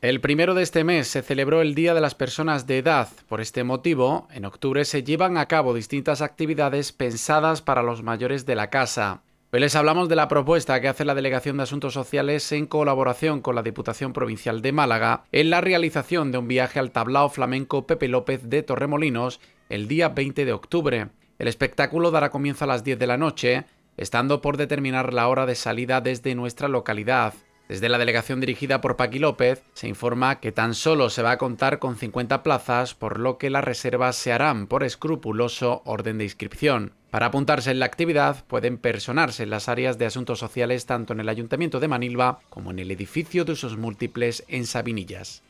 El primero de este mes se celebró el Día de las Personas de Edad. Por este motivo, en octubre se llevan a cabo distintas actividades pensadas para los mayores de la casa. Hoy les hablamos de la propuesta que hace la Delegación de Asuntos Sociales en colaboración con la Diputación Provincial de Málaga en la realización de un viaje al tablao flamenco Pepe López de Torremolinos el día 20 de octubre. El espectáculo dará comienzo a las 10 de la noche, estando por determinar la hora de salida desde nuestra localidad. Desde la delegación dirigida por Paqui López se informa que tan solo se va a contar con 50 plazas, por lo que las reservas se harán por escrupuloso orden de inscripción. Para apuntarse en la actividad pueden personarse en las áreas de asuntos sociales tanto en el Ayuntamiento de Manilva como en el edificio de usos múltiples en Sabinillas.